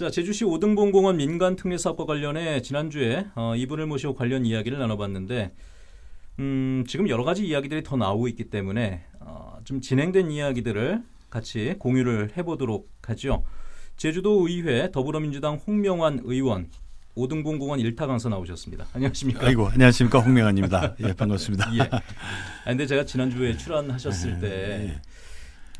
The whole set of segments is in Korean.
자, 제주시 오등봉공원 민간 특례 사업과 관련해 지난주에 어, 이분을 모시고 관련 이야기를 나눠봤는데 음, 지금 여러 가지 이야기들이 더 나오고 있기 때문에 어, 좀 진행된 이야기들을 같이 공유를 해보도록 하죠. 제주도 의회 더불어민주당 홍명환 의원 오등봉공원 1타 강사 나오셨습니다. 안녕하십니까? 아이고 안녕하십니까 홍명환입니다. 예 반갑습니다. 예. 아, 근데 제가 지난주에 출연하셨을 네, 때. 네.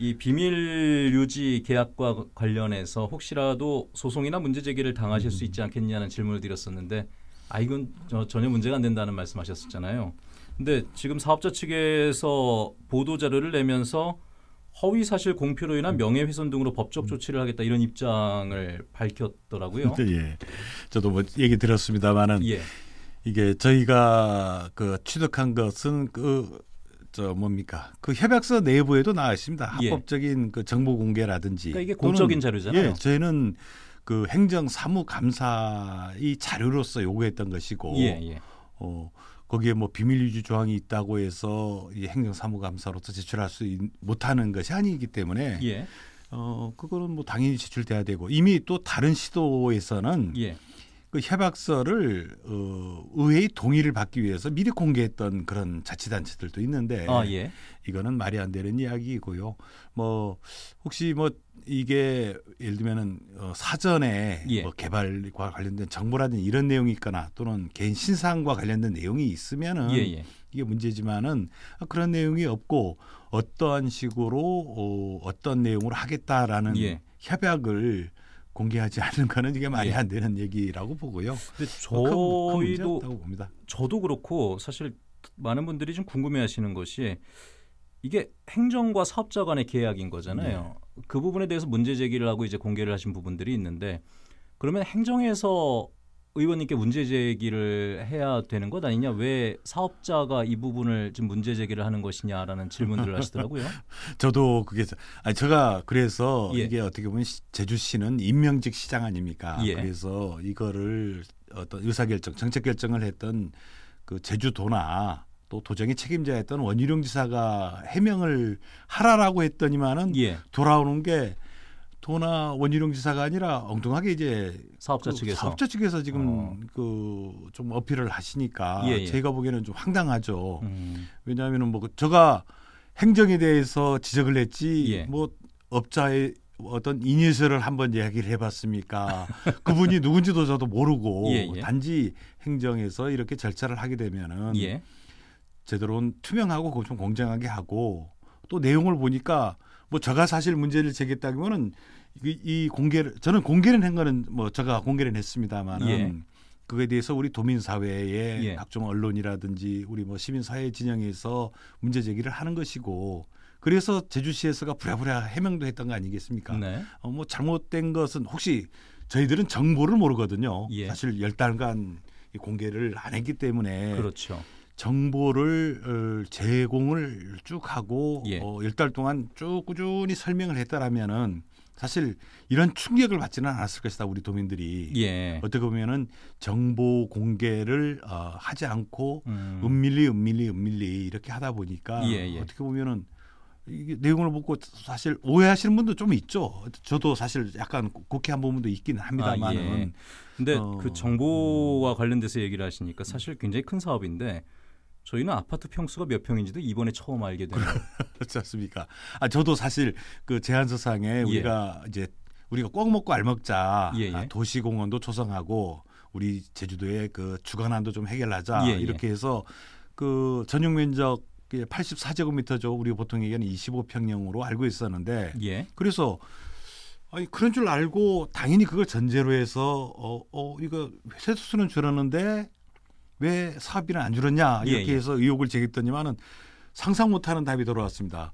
이 비밀 유지 계약과 관련해서 혹시라도 소송이나 문제 제기를 당하실 음. 수 있지 않겠냐는 질문을 드렸었는데 아 이건 전혀 문제가 안 된다는 말씀하셨었잖아요. 근데 지금 사업자 측에서 보도 자료를 내면서 허위 사실 공표로 인한 명예훼손 등으로 법적 조치를 하겠다 이런 입장을 밝혔더라고요. 네, 예. 저도 뭐 얘기 들었습니다만은 예. 이게 저희가 그 취득한 것은 그저 뭡니까 그 협약서 내부에도 나와 있습니다. 예. 합법적인 예. 그 정보 공개라든지 그러니까 이게 공적인 자료잖아요. 예, 저희는 그 행정 사무 감사의 자료로서 요구했던 것이고 예, 예. 어, 거기에 뭐 비밀 유지 조항이 있다고 해서 이 행정 사무 감사로서 제출할 수 있, 못하는 것이 아니기 때문에 예. 어, 그거는 뭐 당연히 제출돼야 되고 이미 또 다른 시도에서는 예. 그 협약서를 어, 의회의 동의를 받기 위해서 미리 공개했던 그런 자치단체들도 있는데 아, 예. 이거는 말이 안 되는 이야기고요뭐 혹시 뭐 이게 예를 들면은 어, 사전에 예. 뭐 개발과 관련된 정보라든지 이런 내용이 있거나 또는 개인 신상과 관련된 내용이 있으면은 예예. 예. 이게 문제지만은 아, 그런 내용이 없고 어떠한 식으로 어, 어떤 내용으로 하겠다라는 예. 협약을 공개하지 않는 거는 이게 말이 예. 안 되는 얘기라고 보고요. 뭐 저희도 봅니다. 저도 그렇고 사실 많은 분들이 좀 궁금해하시는 것이 이게 행정과 사업자 간의 계약인 거잖아요. 네. 그 부분에 대해서 문제 제기를 하고 이제 공개를 하신 부분들이 있는데 그러면 행정에서 의원님께 문제 제기를 해야 되는 것 아니냐? 왜 사업자가 이 부분을 좀 문제 제기를 하는 것이냐라는 질문들을 하시더라고요. 저도 그게 아니 제가 그래서 예. 이게 어떻게 보면 제주시는 임명직 시장 아닙니까? 예. 그래서 이거를 어떤 의사결정, 정책결정을 했던 그 제주도나 또 도정의 책임자였던 원희룡 지사가 해명을 하라라고 했더니만은 예. 돌아오는 게 도나 원희룡 지사가 아니라 엉뚱하게 이제 사업자 그 측에서 사업자 측에서 지금 어. 그좀 어필을 하시니까 예, 예. 제가 보기에는 좀 황당하죠. 음. 왜냐하면은 뭐 그 저가 행정에 대해서 지적을 했지 예. 뭐 업자의 어떤 이니셜을 한번 이야기를 해봤습니까? 그분이 누군지도 저도 모르고 예, 예. 단지 행정에서 이렇게 절차를 하게 되면은 예. 제대로 투명하고 좀 공정하게 하고 또 내용을 보니까 뭐 제가 사실 문제를 제기했다기보다는 이, 그 이 공개를 저는 공개를 한 거는 뭐 제가 공개를 했습니다만은 예. 그거에 대해서 우리 도민 사회에 예. 각종 언론이라든지 우리 뭐 시민 사회 진영에서 문제 제기를 하는 것이고 그래서 제주시에서가 부랴부랴 해명도 했던 거 아니겠습니까? 네. 어, 뭐 잘못된 것은 혹시 저희들은 정보를 모르거든요. 예. 사실 열 달간 공개를 안 했기 때문에 그렇죠. 정보를 어, 제공을 쭉 하고 예. 어, 열달 동안 쭉 꾸준히 설명을 했다라면은 사실 이런 충격을 받지는 않았을 것이다 우리 도민들이 예. 어떻게 보면은 정보 공개를 어, 하지 않고 음. 은밀히 은밀히 은밀히 이렇게 하다 보니까 예예. 예. 어떻게 보면은 이게 내용을 보고 사실 오해하시는 분도 좀 있죠. 저도 사실 약간 국회 한 부분도 있기는 아, 합니다만은. 아, 예. 근데 어, 그 정보와 관련돼서 얘기를 하시니까 사실 굉장히 큰 사업인데 저희는 아파트 평수가 몇 평인지도 이번에 처음 알게 되는 그렇지 않습니까? 아 저도 사실 그 제안서상에 예. 우리가 이제 우리가 꼭 먹고 알 먹자 예, 예. 아, 도시공원도 조성하고 우리 제주도의 그 주간안도 좀 해결하자 예, 예. 이렇게 해서 그 전용 면적 84제곱미터죠. 우리 보통 얘기하는 25평형으로 알고 있었는데 그래서 아니 그런 줄 알고 당연히 그걸 전제로 해서 어, 어 이거 세수는 줄었는데 왜사업비를안 줄었냐 예, 이렇게 예, 해서 의혹을 제기했더니만은 상상 못하는 답이 돌아왔습니다.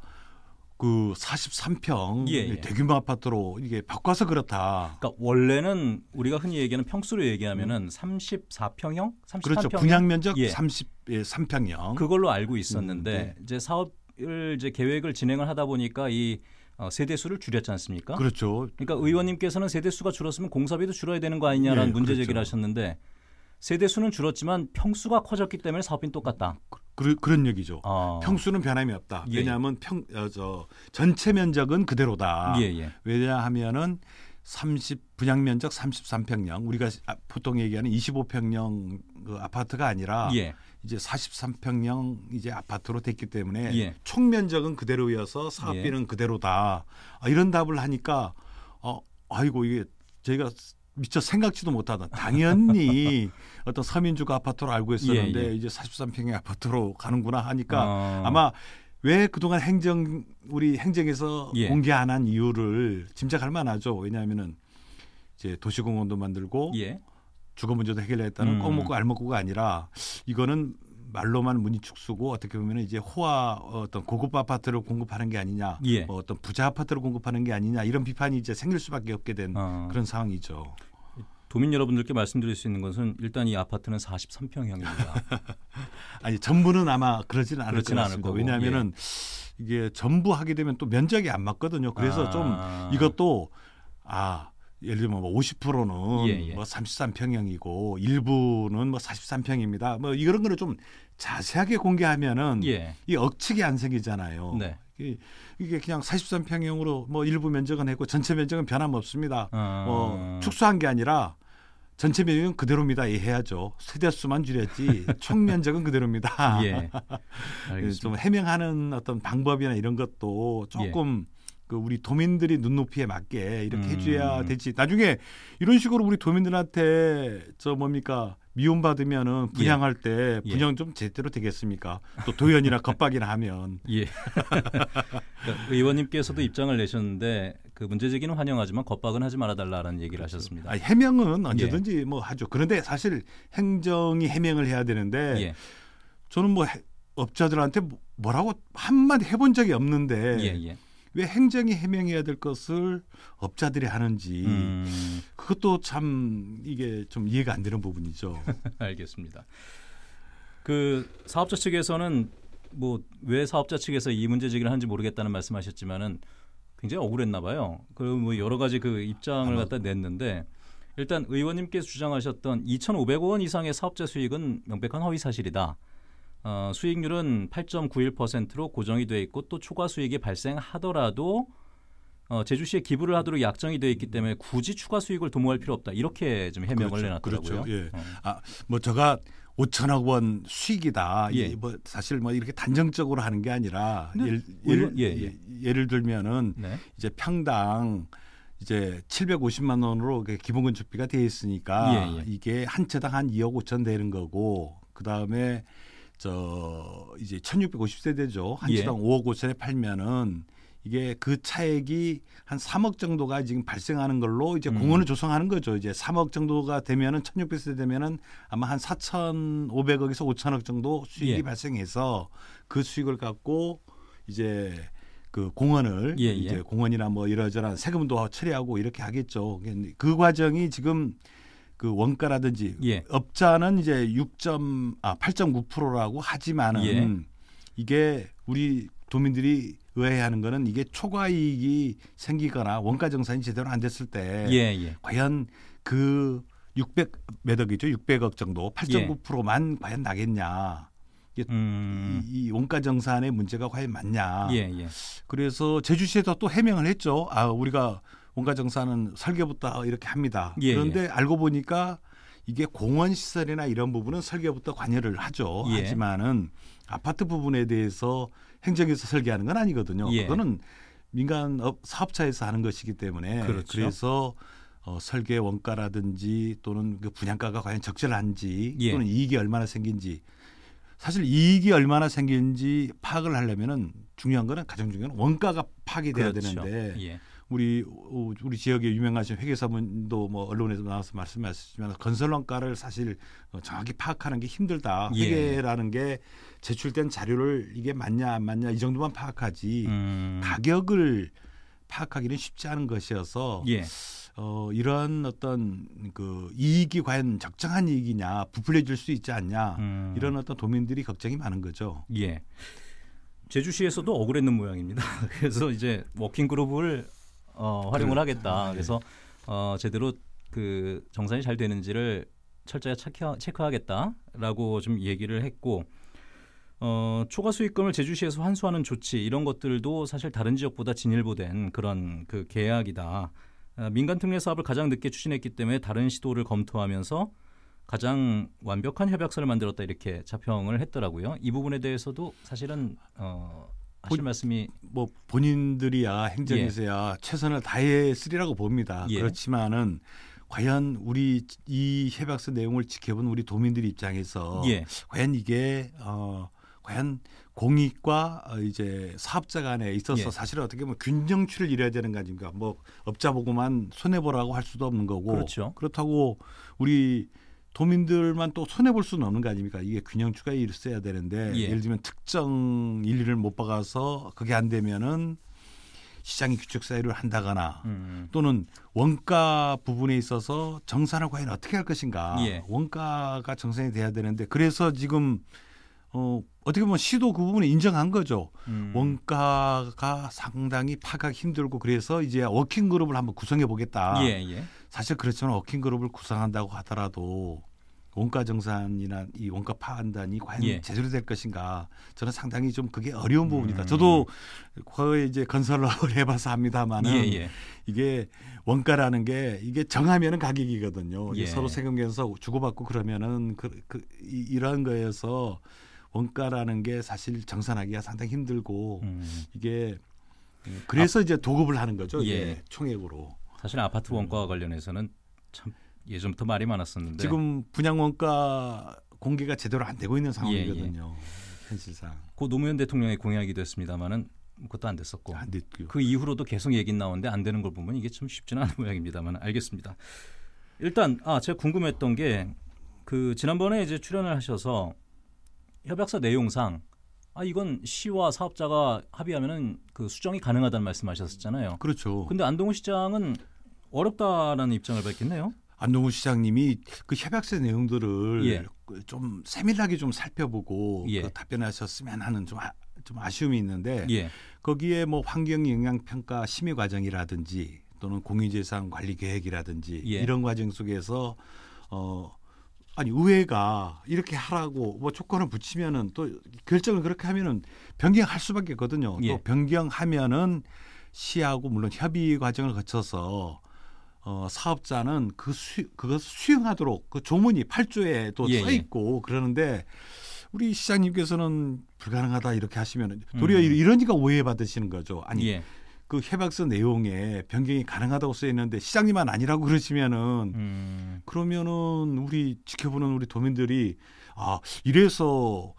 그 43평 예, 예. 대규모 아파트로 이게 바꿔서 그렇다. 그러니까 원래는 우리가 흔히 얘기하는 평수로 얘기하면은 34평형, 음. 33평형 그렇죠. 분양 면적 예. 30 3평형. 예, 그걸로 알고 있었는데 음, 네. 이제 사업을 이제 계획을 진행을 하다 보니까 이 어, 세대 수를 줄였지 않습니까? 그렇죠. 그러니까 의원님께서는 세대 수가 줄었으면 공사비도 줄어야 되는 거 아니냐라는 네, 문제 그렇죠. 제기를 그렇죠. 하셨는데 세대 수는 줄었지만 평수가 커졌기 때문에 사업비는 똑같다. 그, 런 얘기죠. 어. 평수는 변함이 없다. 예. 왜냐하면 평, 어, 저, 전체 면적은 그대로다. 예, 예. 왜냐하면은 30 분양 면적 33평형 우리가 아, 보통 얘기하는 25평형 그 아파트가 아니라 예. 이제 43평형 이제 아파트로 됐기 때문에 예. 총 면적은 그대로여서 사업비는 예. 그대로다. 아, 이런 답을 하니까 어, 아이고 이게 저희가 미처 생각지도 못하던 당연히 어떤 서민주가 아파트로 알고 있었는데 예, 예. 이제 43평의 아파트로 가는구나 하니까 어. 아마 왜 그동안 행정 우리 행정에서 예. 공개 안 한 이유를 짐작할 만하죠. 왜냐하면은 이제 도시공원도 만들고 예. 주거 문제도 해결했다는 음. 꼭 먹고 알 먹고가 아니라 이거는 말로만 문이 축수고 어떻게 보면 이제 호화 어, 어떤 고급 아파트를 공급하는 게 아니냐, 예. 뭐 어떤 부자 아파트를 공급하는 게 아니냐 이런 비판이 이제 생길 수밖에 없게 된 아. 그런 상황이죠. 도민 여러분들께 말씀드릴 수 있는 것은 일단 이 아파트는 43평형입니다. 아니 전부는 아마 그러지는 않을 그렇지는 않을 거고 왜냐하면은 예. 이게 전부 하게 되면 또 면적이 안 맞거든요. 그래서 아. 좀 이것도 아 예를 들면 뭐 50%는 예, 예. 뭐 33평형이고 일부는 뭐 43평입니다. 뭐 이런 거를 좀 자세하게 공개하면은 예. 이 억측이 안 생기잖아요. 네. 이게 그냥 43평형으로 뭐 일부 면적은 했고 전체 면적은 변함없습니다. 아. 뭐 축소한 게 아니라 전체 면적은 그대로입니다. 이해해야죠. 세대수만 줄였지 총 면적은 그대로입니다. 예. 예 좀 해명하는 어떤 방법이나 이런 것도 예. 조금 예. 그 우리 도민들이 눈높이에 맞게 이렇게 음. 해줘야 되지. 나중에 이런 식으로 우리 도민들한테 저 뭡니까 미움 받으면은 예. 분양할 예. 때 분양 예. 좀 제대로 되겠습니까? 또 도연이나 겁박이나 하면. 예. 그러니까 의원님께서도 입장을 내셨는데 그 문제 제기는 환영하지만 겁박은 하지 말아달라라는 얘기를 그렇죠. 하셨습니다. 아니, 해명은 예. 언제든지 예. 뭐 하죠. 그런데 사실 행정이 해명을 해야 되는데 예. 저는 뭐 업자들한테 뭐, 뭐라고 한마디 해본 적이 없는데. 왜 행정이 해명해야 될 것을 업자들이 하는지 음. 그것도 참 이게 좀 이해가 안 되는 부분이죠. 알겠습니다. 그 사업자 측에서는 뭐 왜 사업자 측에서 이 문제 제기를 하는지 모르겠다는 말씀하셨지만은 굉장히 억울했나 봐요. 그리고 뭐 여러 가지 그 입장을 아마, 갖다 냈는데 일단 의원님께서 주장하셨던 2 5 0 0원 이상의 사업자 수익은 명백한 허위 사실이다. 어, 수익률은 8.91%로 고정이 돼 있고 또 초과 수익이 발생하더라도 어, 제주시에 기부를 하도록 약정이 돼 있기 때문에 굳이 추가 수익을 도모할 필요 없다 이렇게 좀 해명을 그렇죠. 내놨더라고요. 그렇죠. 예. 어. 아뭐 제가 5천억 원 수익이다. 예. 뭐 사실 뭐 이렇게 단정적으로 하는 게 아니라 네. 예를, 뭐 예를, 예, 예. 를 들면은 네. 이제 평당 이제 750만 원으로 기본 건축비가 돼 있으니까 예, 예. 이게 한 채당 한 2억 5천 되는 거고 그 다음에 저 이제 1650세대죠. 한 주당 예. 5억 5천에 팔면은 이게 그 차액이 한 3억 정도가 지금 발생하는 걸로 이제 음. 공원을 조성하는 거죠. 이제 3억 정도가 되면은 1600세 되면은 아마 한 4,500억에서 5 0 0 0억 정도 수익이 예. 발생해서 그 수익을 갖고 이제 그공원을 예, 예. 이제 공원이나뭐이러저러한 세금도 처리하고 이렇게 하겠죠. 그 과정이 지금 그 원가라든지 예. 업자는 이제 6점 아 8.9%라고 하지만은 예. 이게 우리 도민들이 의아해하는 거는 이게 초과 이익이 생기거나 원가 정산이 제대로 안 됐을 때 예, 예. 과연 그 600 몇억이죠 600억 정도 8.9%만 예. 과연 나겠냐 이게 음. 이, 이 원가 정산의 문제가 과연 맞냐 예, 그래서 제주시에서 또 해명을 했죠 아 우리가 원가 정산은 설계부터 이렇게 합니다. 예. 그런데 예. 알고 보니까 이게 공원 시설이나 이런 부분은 설계부터 관여를 하죠. 예. 하지만은 아파트 부분에 대해서 행정에서 설계하는 건 아니거든요. 예. 그거는 민간 사업차에서 하는 것이기 때문에 그렇죠. 그래서 어, 설계 원가라든지 또는 그 분양가가 과연 적절한지 예. 또는 이익이 얼마나 생긴지 사실 이익이 얼마나 생긴지 파악을 하려면은 중요한 거는 가장 중요한 원가가 파악이 돼야 그렇죠. 되는데 예. 우리 우리 지역에 유명하신 회계사분도 뭐 언론에서 나와서 말씀하셨지만 건설원가를 사실 어, 정확히 파악하는 게 힘들다. 예. 회계라는 게 제출된 자료를 이게 맞냐 안 맞냐 이 정도만 파악하지 음. 가격을 파악하기는 쉽지 않은 것이어서 예. 어, 이런 어떤 그 이익이 과연 적정한 이익이냐 부풀려질 수 있지 않냐 음. 이런 어떤 도민들이 걱정이 많은 거죠. 예. 제주시에서도 억울했는 모양입니다. 그래서 이제 워킹 그룹을 어, 그 활용을 하겠다. 음, 네. 그래서 어, 제대로 그 정산이 잘 되는지를 철저히 체크하, 체크하겠다라고 좀 얘기를 했고 어, 초과 수익금을 제주시에서 환수하는 조치 이런 것들도 사실 다른 지역보다 진일보된 그런 그 계약이다. 아, 민간 특례 사업을 가장 늦게 추진했기 때문에 다른 시도를 검토하면서 가장 완벽한 협약서를 만들었다 이렇게 자평을 했더라고요. 이 부분에 대해서도 사실은 어, 하신 말씀이 뭐 본인들이야 행정에서야 예. 최선을 다했으리라고 봅니다. 예. 그렇지만은 과연 우리 이 협약서 내용을 지켜본 우리 도민들 입장에서 예. 과연 이게 어 과연 공익과 어, 이제 사업자 간에 있어서 예. 사실은 어떻게 보면 균정추를 이뤄야 되는 거 아닙니까? 뭐 업자 보고만 손해 보라고 할 수도 없는 거고 그렇죠. 그렇다고 우리 도민들만 또 손해 볼 수는 없는 거 아닙니까? 이게 균형 추가에 일어야 되는데 예. 를 들면 특정 인리를 못 박아서 그게 안 되면은 시장이 규칙 사유를 한다거나 음. 또는 원가 부분에 있어서 정산을 과연 어떻게 할 것인가 예. 원가가 정산이 돼야 되는데 그래서 지금 어, 어떻게 보면 시도 그 부분을 인정한 거죠. 음. 원가가 상당히 파악하기 힘들고 그래서 이제 워킹 그룹을 한번 구성해 보겠다. 예, 예. 사실 그렇지만워킹 그룹을 구상한다고 하더라도 원가 정산이나 이 원가 파한단이 과연 예. 제대로 될 것인가 저는 상당히 좀 그게 어려운 부분이다. 음. 저도 과거에 이제 건설을 해봐서 합니다만은 예, 예. 이게 원가라는 게 이게 정하면은 가격이거든요. 예. 서로 세금계산서 주고받고 그러면은 그, 그 이, 이러한 거에서 원가라는 게 사실 정산하기가 상당히 힘들고 음. 이게 그래서 아, 이제 도급을 하는 거죠. 예. 총액으로. 사실 아파트 음. 원가와 관련해서는 참 예전부터 말이 많았었는데 지금 분양 원가 공개가 제대로 안 되고 있는 상황이거든요. 현실상. 예, 예. 고 노무현 대통령의 공약이도 했습니다마는 그것도 안 됐었고 안 됐고요. 그 이후로도 계속 얘기 나오는데 안 되는 걸 보면 이게 참 쉽지는 않은 모양입니다만 알겠습니다. 일단 아 제가 궁금했던 게 그 지난번에 이제 출연을 하셔서 협약서 내용상 아 이건 시와 사업자가 합의하면은 그 수정이 가능하다는 말씀하셨었잖아요. 그렇죠. 근데 안동 시장은 어렵다라는 입장을 밝혔네요. 안동훈 시장님이 그 협약서 내용들을 예. 그 좀 세밀하게 좀 살펴보고 예. 그 답변하셨으면 하는 좀, 아, 좀 아쉬움이 있는데 예. 거기에 뭐 환경 영향 평가 심의 과정이라든지 또는 공유재산 관리 계획이라든지 예. 이런 과정 속에서 어 아니 의회가 이렇게 하라고 뭐 조건을 붙이면은 또 결정을 그렇게 하면은 변경할 수밖에 없거든요. 또 예. 변경하면은 시하고 물론 협의 과정을 거쳐서 어, 사업자는 그 수, 그것 수용하도록 그 조문이 8조에도 예, 써 예. 있고 그러는데 우리 시장님께서는 불가능하다 이렇게 하시면 도리어 음. 이러니까 오해받으시는 거죠. 아니 예. 그 협약서 내용에 변경이 가능하다고 써 있는데 시장님만 아니라고 그러시면은 음. 그러면은 우리 지켜보는 우리 도민들이 아 이래서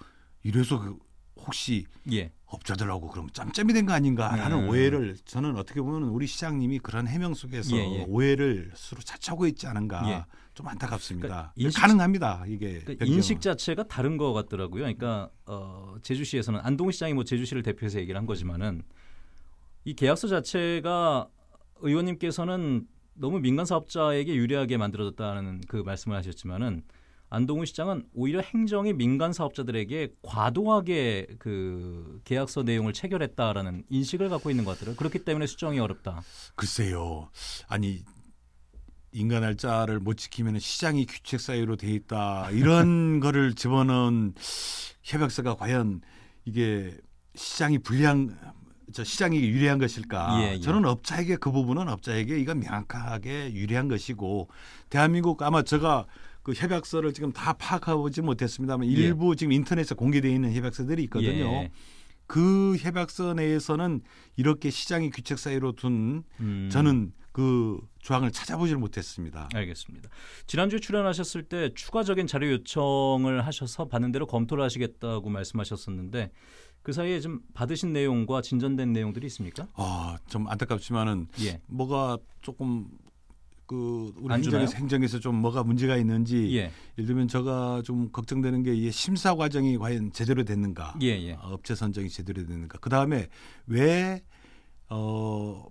이래서 그 혹시 예. 업자들하고 그럼 짬짬이 된 거 아닌가 하는 음. 오해를 저는 어떻게 보면 우리 시장님이 그런 해명 속에서 예, 예. 오해를 스스로 자처하고 있지 않은가 예. 좀 안타깝습니다. 그러니까 네, 인식, 가능합니다. 이게 그러니까 인식 자체가 다른 것 같더라고요. 그러니까 어, 제주시에서는 안동시장이 뭐 제주시를 대표해서 얘기를 한 거지만은 이 계약서 자체가 의원님께서는 너무 민간 사업자에게 유리하게 만들어졌다는 그 말씀을 하셨지만은 안동훈 시장은 오히려 행정이 민간 사업자들에게 과도하게 그 계약서 내용을 체결했다라는 인식을 갖고 있는 것 같아요. 그렇기 때문에 수정이 어렵다. 글쎄요. 아니 인간 날짜를 못 지키면 시장이 규칙 사유로 돼 있다. 이런 거를 집어넣은 협약서가 과연 이게 시장이 불량 저 시장이 유리한 것일까? 예, 예. 저는 업자에게 그 부분은 업자에게 이건 명확하게 유리한 것이고 대한민국 아마 제가 그 협약서를 지금 다 파악하지 못했습니다만 예. 일부 예. 지금 인터넷에 공개되어 있는 협약서들이 있거든요. 예. 그 협약서 내에서는 이렇게 시장이 규칙 사이로 둔 음. 저는 그 조항을 찾아보지를 못했습니다. 알겠습니다. 지난주에 출연하셨을 때 추가적인 자료 요청을 하셔서 받는 대로 검토를 하시겠다고 말씀하셨었는데 그 사이에 좀 받으신 내용과 진전된 내용들이 있습니까? 아, 좀 안타깝지만은 예. 뭐가 조금 그 우리 행정에서, 행정에서 좀 뭐가 문제가 있는지 예. 예를 들면 제가 좀 걱정되는 게이게 심사 과정이 과연 제대로 됐는가 예예. 예. 어, 업체 선정이 제대로 됐는가 그다음에 왜 어~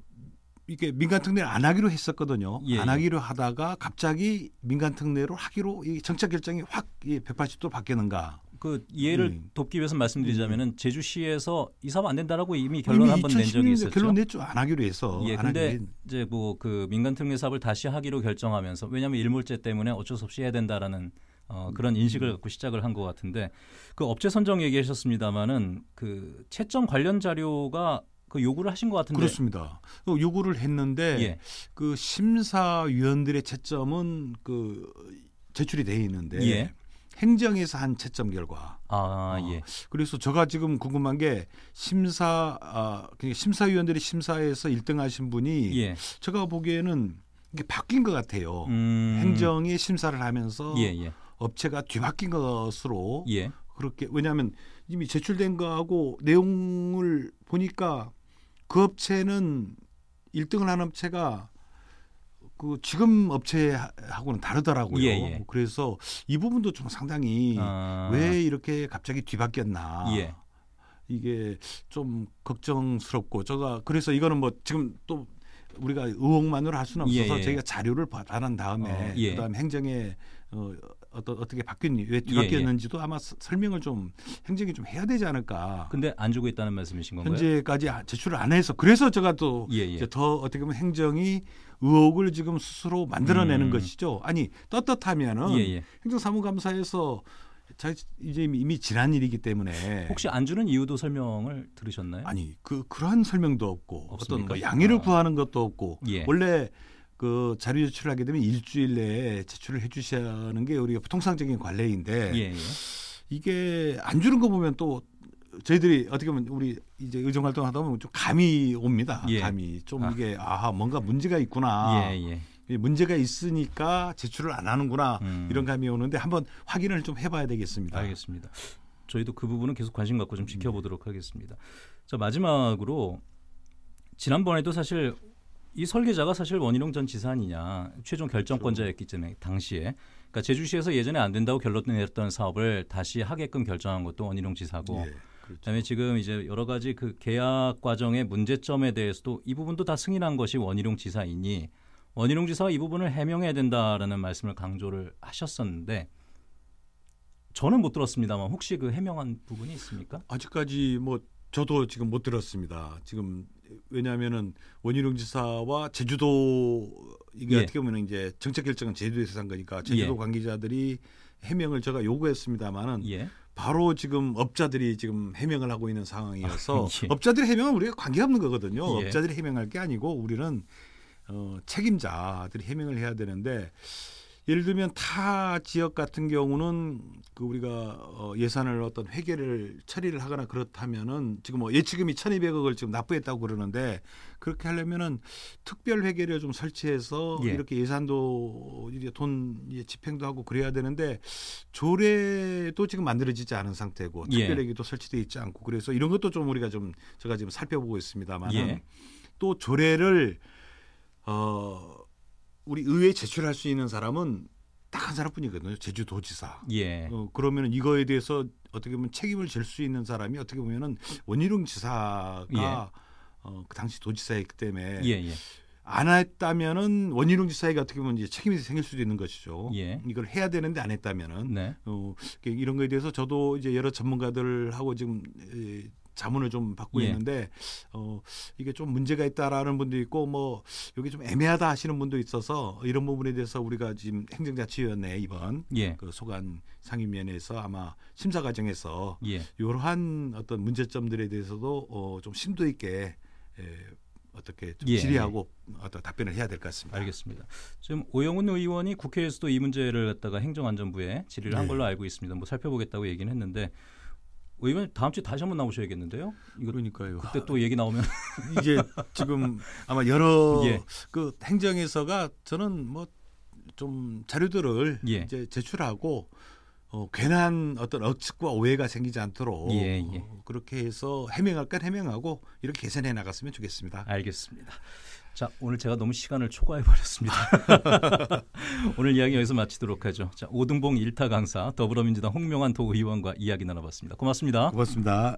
이게 민간 특례를 안 하기로 했었거든요 예안 예. 하기로 하다가 갑자기 민간 특례로 하기로 이 정책 결정이 확 180도 바뀌는가 그 이해를 음. 돕기 위해서 말씀드리자면은 음. 제주시에서 이 사업 안 된다라고 이미 결론 한번 낸 적이 있었죠. 결론 냈죠. 안 하기로 해서. 예, 근데 이제 뭐 그 민간 특례 사업을 다시 하기로 결정하면서 왜냐하면 일몰제 때문에 어쩔 수 없이 해야 된다라는 어, 그런 음. 인식을 갖고 시작을 한 것 같은데 그 업체 선정 얘기하셨습니다만은 그 채점 관련 자료가 그 요구를 하신 것 같은데 그렇습니다. 그 요구를 했는데 예. 그 심사위원들의 채점은 그 제출이 돼 있는데 예. 행정에서 한 채점 결과. 아 어, 예. 그래서 제가 지금 궁금한 게 심사 아, 그러니까 심사위원들이 심사에서 1등하신 분이 예. 제가 보기에는 이게 바뀐 것 같아요. 음. 행정이 심사를 하면서 예, 예. 업체가 뒤바뀐 것으로 예. 그렇게 왜냐하면 이미 제출된 거하고 내용을 보니까 그 업체는 1등을 한 업체가 그 지금 업체하고는 다르더라고요. 예, 예. 그래서 이 부분도 좀 상당히 아. 왜 이렇게 갑자기 뒤바뀌었나. 예. 이게 좀 걱정스럽고 제가 그래서 이거는 뭐 지금 또 우리가 의혹만으로 할 수는 예, 없어서 예. 저희가 자료를 받아난 다음에 어, 예. 그다음 행정에 어, 어떤 어떻게 바뀌었니 왜 바뀌었는지도 예. 아마 설명을 좀 행정이 좀 해야 되지 않을까. 근데 안 주고 있다는 말씀이신 건가요? 현재까지 아, 제출을 안 해서 그래서 제가 또더 예, 예. 어떻게 보면 행정이 의혹을 지금 스스로 만들어내는 음. 것이죠. 아니 떳떳하면은 예예. 예. 행정사무감사에서 자, 이제 이미 지난 일이기 때문에 혹시 안 주는 이유도 설명을 들으셨나요? 아니 그 그러한 설명도 없고 없습니까? 어떤 뭐 양해를 아. 구하는 것도 없고 예. 원래 그 자료 제출을 하게 되면 일주일 내에 제출을 해 주셔야 하는 게 우리가 통상적인 관례인데 예, 예. 이게 안 주는 거 보면 또 저희들이 어떻게 보면 우리 이제 의정 활동 하다 보면 좀 감이 옵니다. 예. 감이 좀 아. 이게 아하 뭔가 문제가 있구나. 예, 예. 문제가 있으니까 제출을 안 하는구나 음. 이런 감이 오는데 한번 확인을 좀 해봐야 되겠습니다. 알겠습니다. 저희도 그 부분은 계속 관심 갖고 좀 음. 지켜보도록 하겠습니다. 자 마지막으로 지난번에도 사실 이 설계자가 사실 원희룡 전지사니냐 최종 결정권자였기 그렇죠. 때문에 당시에 그러니까 제주시에서 예전에 안 된다고 결론 내렸던 사업을 다시 하게끔 결정한 것도 원희룡 지사고 예, 그렇죠. 그다음에 지금 이제 여러 가지 그 계약 과정의 문제점에 대해서도 이 부분도 다 승인한 것이 원희룡 지사이니 원희룡 지사가 이 부분을 해명해야 된다라는 말씀을 강조를 하셨었는데 저는 못 들었습니다만 혹시 그 해명한 부분이 있습니까? 아직까지 뭐 저도 지금 못 들었습니다. 지금 왜냐하면은 원희룡 지사와 제주도 이게 예. 어떻게 보면 이제 정책 결정은 제주도에서 산 거니까 제주도 예. 관계자들이 해명을 제가 요구했습니다마는 예. 바로 지금 업자들이 지금 해명을 하고 있는 상황이어서 아, 예. 업자들의 해명은 우리가 관계없는 거거든요. 예. 업자들이 해명할 게 아니고 우리는 어, 책임자들이 해명을 해야 되는데 예를 들면 타 지역 같은 경우는 그 우리가 어 예산을 어떤 회계를 처리를 하거나 그렇다면은 지금 뭐 예치금이 천이백억을 지금 납부했다고 그러는데 그렇게 하려면은 특별 회계를 좀 설치해서 예. 이렇게 예산도 이제 돈 집행도 하고 그래야 되는데 조례도 지금 만들어지지 않은 상태고 예. 특별 회계도 예. 설치돼 있지 않고 그래서 이런 것도 좀 우리가 좀 제가 지금 살펴보고 있습니다만 예. 또 조례를 어 우리 의회에 제출할 수 있는 사람은 딱한 사람뿐이거든요. 제주도지사. 예. 어, 그러면 이거에 대해서 어떻게 보면 책임을 질 수 있는 사람이 어떻게 보면은 원희룡 지사가 예. 어, 그 당시 도지사였기 때문에 예, 예, 안 했다면은 원희룡 지사에게 어떻게 보면 이제 책임이 생길 수도 있는 것이죠. 예. 이걸 해야 되는데 안 했다면은 네. 어, 이런 거에 대해서 저도 이제 여러 전문가들하고 지금 자문을 좀 받고 예. 있는데 어 이게 좀 문제가 있다라는 분도 있고 뭐 여기 좀 애매하다 하시는 분도 있어서 이런 부분에 대해서 우리가 지금 행정자치위원회 이번 예. 그 소관 상임위원회에서 아마 심사 과정에서 예. 이러한 어떤 문제점들에 대해서도 어좀 심도 있게 에, 예, 어떻게 좀 예, 예. 질의하고 어떤 답변을 해야 될 것 같습니다. 알겠습니다. 지금 오영훈 의원이 국회에서도 이 문제를 갖다가 행정안전부에 질의를 네. 한 걸로 알고 있습니다. 뭐 살펴보겠다고 얘기는 했는데 의원 다음 주에 다시 한번 나오셔야겠는데요. 이거 그러니까요. 그때 또 얘기 나오면 이제 지금 아마 여러 예. 그 행정에서가 저는 뭐 좀 자료들을 예. 이제 제출하고 어, 괜한 어떤 억측과 오해가 생기지 않도록 예, 예. 어, 그렇게 해서 해명할 건 해명하고 이렇게 개선해 나갔으면 좋겠습니다. 알겠습니다. 자, 오늘 제가 너무 시간을 초과해 버렸습니다. 오늘 이야기 여기서 마치도록 하죠. 자, 오등봉 일타 강사 더불어민주당 홍명환 도의원과 이야기 나눠봤습니다. 고맙습니다. 고맙습니다.